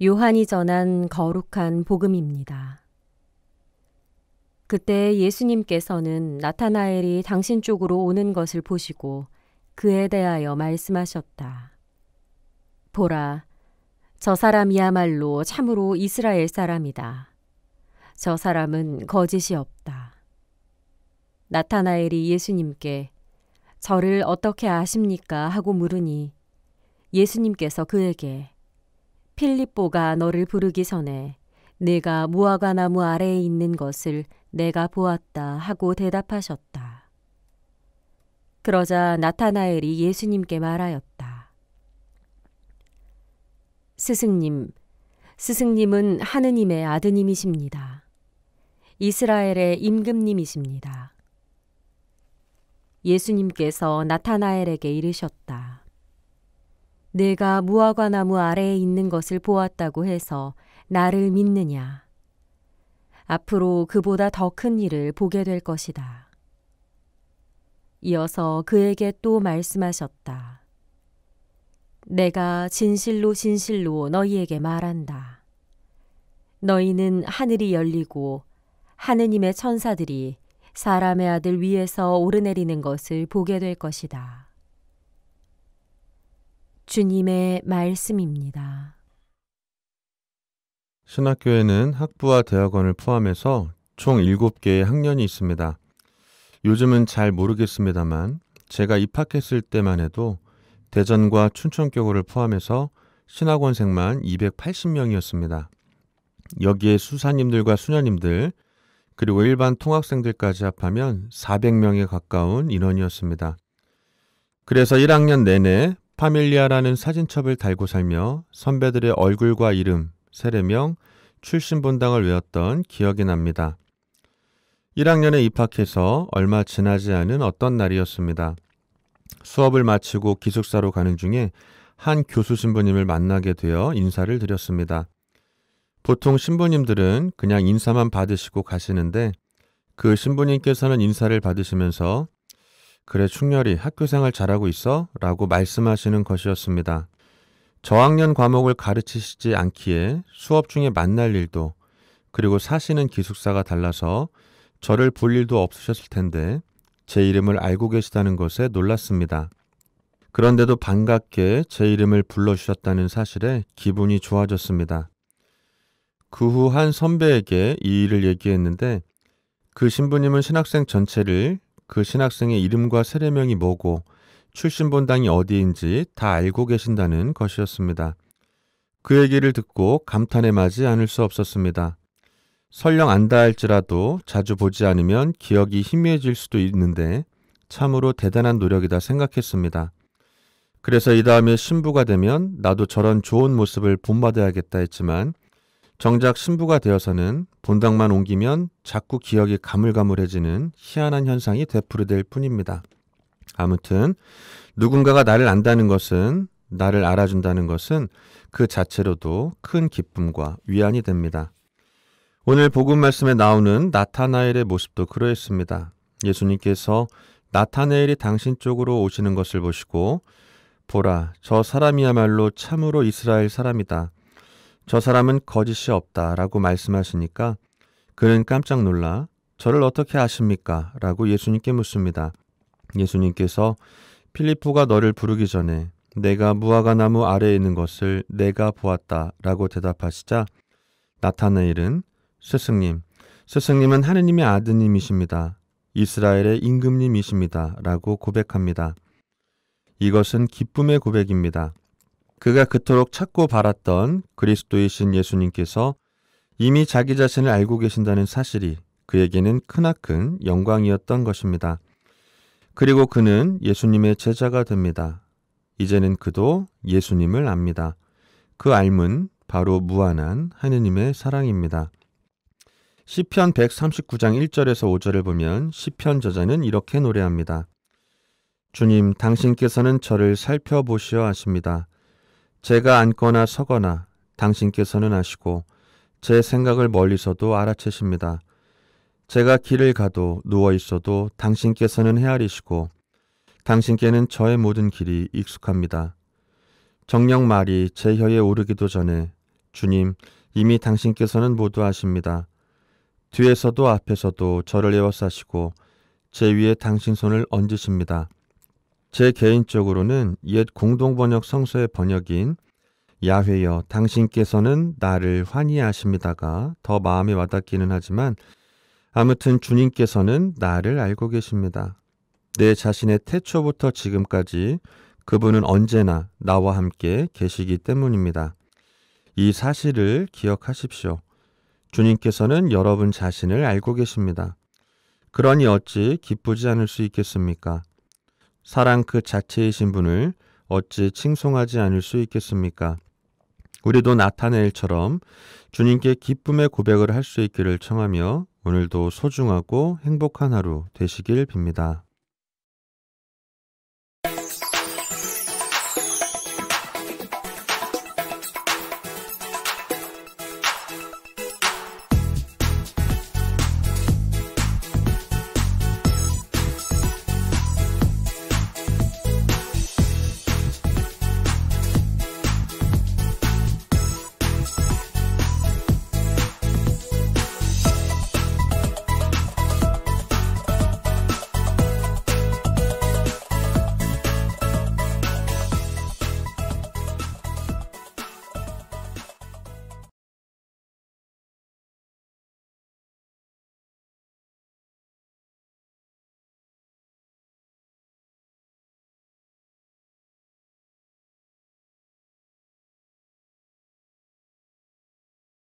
요한이 전한 거룩한 복음입니다. 그때 예수님께서는 나타나엘이 당신 쪽으로 오는 것을 보시고 그에 대하여 말씀하셨다. 보라, 저 사람이야말로 참으로 이스라엘 사람이다. 저 사람은 거짓이 없다. 나타나엘이 예수님께 저를 어떻게 아십니까? 하고 물으니 예수님께서 그에게 필립보가 너를 부르기 전에 내가 무화과나무 아래에 있는 것을 내가 보았다 하고 대답하셨다. 그러자 나타나엘이 예수님께 말하였다. 스승님, 스승님은 하느님의 아드님이십니다. 이스라엘의 임금님이십니다. 예수님께서 나타나엘에게 이르셨다. 내가 무화과 나무 아래에 있는 것을 보았다고 해서 나를 믿느냐? 앞으로 그보다 더 큰 일을 보게 될 것이다. 이어서 그에게 또 말씀하셨다. 내가 진실로 진실로 너희에게 말한다. 너희는 하늘이 열리고 하느님의 천사들이 사람의 아들 위에서 오르내리는 것을 보게 될 것이다. 주님의 말씀입니다. 신학교에는 학부와 대학원을 포함해서 총 7개의 학년이 있습니다. 요즘은 잘 모르겠습니다만 제가 입학했을 때만 해도 대전과 춘천교구를 포함해서 신학원생만 280명이었습니다. 여기에 수사님들과 수녀님들 그리고 일반 통학생들까지 합하면 400명에 가까운 인원이었습니다. 그래서 1학년 내내 파밀리아라는 사진첩을 달고 살며 선배들의 얼굴과 이름, 세례명, 출신 분당을 외웠던 기억이 납니다. 1학년에 입학해서 얼마 지나지 않은 어떤 날이었습니다. 수업을 마치고 기숙사로 가는 중에 한 교수 신부님을 만나게 되어 인사를 드렸습니다. 보통 신부님들은 그냥 인사만 받으시고 가시는데 그 신부님께서는 인사를 받으시면서 그래 충렬이 학교 생활 잘하고 있어? 라고 말씀하시는 것이었습니다. 저학년 과목을 가르치시지 않기에 수업 중에 만날 일도 그리고 사시는 기숙사가 달라서 저를 볼 일도 없으셨을 텐데 제 이름을 알고 계시다는 것에 놀랐습니다. 그런데도 반갑게 제 이름을 불러주셨다는 사실에 기분이 좋아졌습니다. 그 후 한 선배에게 이 일을 얘기했는데 그 신부님은 신학생 전체를 그 신학생의 이름과 세례명이 뭐고 출신 본당이 어디인지 다 알고 계신다는 것이었습니다. 그 얘기를 듣고 감탄에 맞지 않을 수 없었습니다. 설령 안다 할지라도 자주 보지 않으면 기억이 희미해질 수도 있는데 참으로 대단한 노력이다 생각했습니다. 그래서 이 다음에 신부가 되면 나도 저런 좋은 모습을 본받아야겠다 했지만 정작 신부가 되어서는 본당만 옮기면 자꾸 기억이 가물가물해지는 희한한 현상이 되풀이될 뿐입니다. 아무튼 누군가가 나를 안다는 것은 나를 알아준다는 것은 그 자체로도 큰 기쁨과 위안이 됩니다. 오늘 복음 말씀에 나오는 나타나엘의 모습도 그러했습니다. 예수님께서 나타나엘이 당신 쪽으로 오시는 것을 보시고 보라 저 사람이야말로 참으로 이스라엘 사람이다. 저 사람은 거짓이 없다 라고 말씀하시니까 그는 깜짝 놀라 저를 어떻게 아십니까? 라고 예수님께 묻습니다. 예수님께서 필리포가 너를 부르기 전에 내가 무화과 나무 아래에 있는 것을 내가 보았다 라고 대답하시자 나타나일은 스승님, 스승님은 하느님의 아드님이십니다. 이스라엘의 임금님이십니다. 라고 고백합니다. 이것은 기쁨의 고백입니다. 그가 그토록 찾고 바랐던 그리스도이신 예수님께서 이미 자기 자신을 알고 계신다는 사실이 그에게는 크나큰 영광이었던 것입니다. 그리고 그는 예수님의 제자가 됩니다. 이제는 그도 예수님을 압니다. 그 αλ문 바로 무한한 하느님의 사랑입니다. 시편 139장 1절에서 5절을 보면 시편 저자는 이렇게 노래합니다. 주님, 당신께서는 저를 살펴보시어 하십니다. 제가 앉거나 서거나 당신께서는 아시고 제 생각을 멀리서도 알아채십니다. 제가 길을 가도 누워 있어도 당신께서는 헤아리시고 당신께는 저의 모든 길이 익숙합니다. 정령 말이 제 혀에 오르기도 전에 주님 이미 당신께서는 모두 아십니다. 뒤에서도 앞에서도 저를 에워싸시고 제 위에 당신 손을 얹으십니다. 제 개인적으로는 옛 공동번역 성서의 번역인 야훼여 당신께서는 나를 환희하십니다가 더마음이 와닿기는 하지만 아무튼 주님께서는 나를 알고 계십니다. 내 자신의 태초부터 지금까지 그분은 언제나 나와 함께 계시기 때문입니다. 이 사실을 기억하십시오. 주님께서는 여러분 자신을 알고 계십니다. 그러니 어찌 기쁘지 않을 수 있겠습니까? 사랑 그 자체이신 분을 어찌 칭송하지 않을 수 있겠습니까? 우리도 나타나엘처럼 주님께 기쁨의 고백을 할 수 있기를 청하며 오늘도 소중하고 행복한 하루 되시길 빕니다.